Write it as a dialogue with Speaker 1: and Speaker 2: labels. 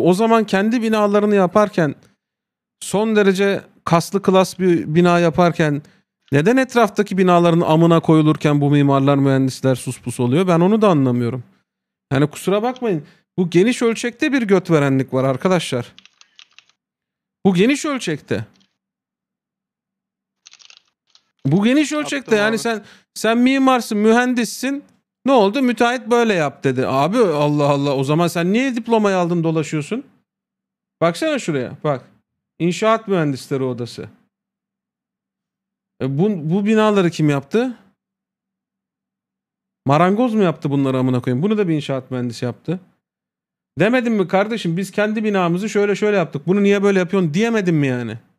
Speaker 1: O zaman kendi binalarını yaparken son derece kaslı klas bir bina yaparken neden etraftaki binaların amına koyulurken bu mimarlar mühendisler suspus oluyor ben onu da anlamıyorum. Yani kusura bakmayın bu geniş ölçekte bir göt verenlik var arkadaşlar. Bu geniş ölçekte. Bu geniş ölçekte Yaptım yani abi. sen sen mimarsın, mühendissin. Ne oldu? Müteahhit böyle yap dedi. Abi Allah Allah o zaman sen niye diplomayı aldın dolaşıyorsun? Baksana şuraya bak. İnşaat mühendisleri odası. E bu, bu binaları kim yaptı? Marangoz mu yaptı bunları amına koyayım? Bunu da bir inşaat mühendisi yaptı. Demedim mi kardeşim biz kendi binamızı şöyle şöyle yaptık. Bunu niye böyle yapıyorsun diyemedim mi yani?